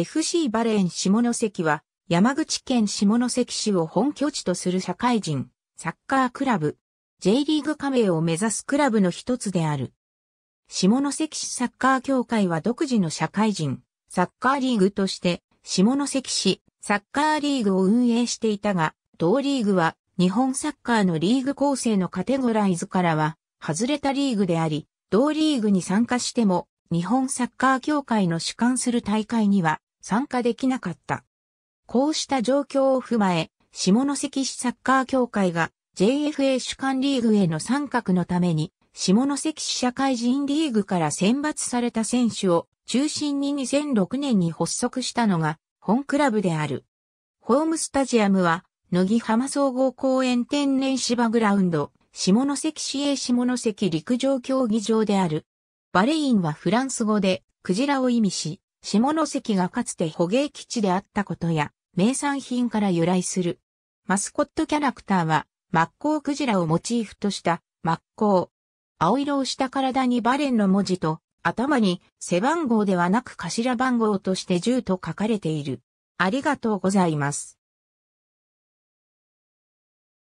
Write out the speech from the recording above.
FC バレーン下関は山口県下関市を本拠地とする社会人、サッカークラブ、J リーグ加盟を目指すクラブの一つである。下関市サッカー協会は独自の社会人、サッカーリーグとして下関市サッカーリーグを運営していたが、同リーグは日本サッカーのリーグ構成のカテゴライズからは外れたリーグであり、同リーグに参加しても日本サッカー協会の主管する大会には参加できなかった。こうした状況を踏まえ、下関市サッカー協会が JFA 主管リーグへの参画のために、下関市社会人リーグから選抜された選手を中心に2006年に発足したのが本クラブである。ホームスタジアムは、野木浜総合公園天然芝グラウンド、下関市営下関陸上競技場である。バレインはフランス語で、クジラを意味し、下関がかつて捕鯨基地であったことや、名産品から由来する。マスコットキャラクターは、マッコウクジラをモチーフとした、マッコウ。青色をした体にバレンの文字と、頭に背番号ではなく頭番号として10と書かれている。ありがとうございます。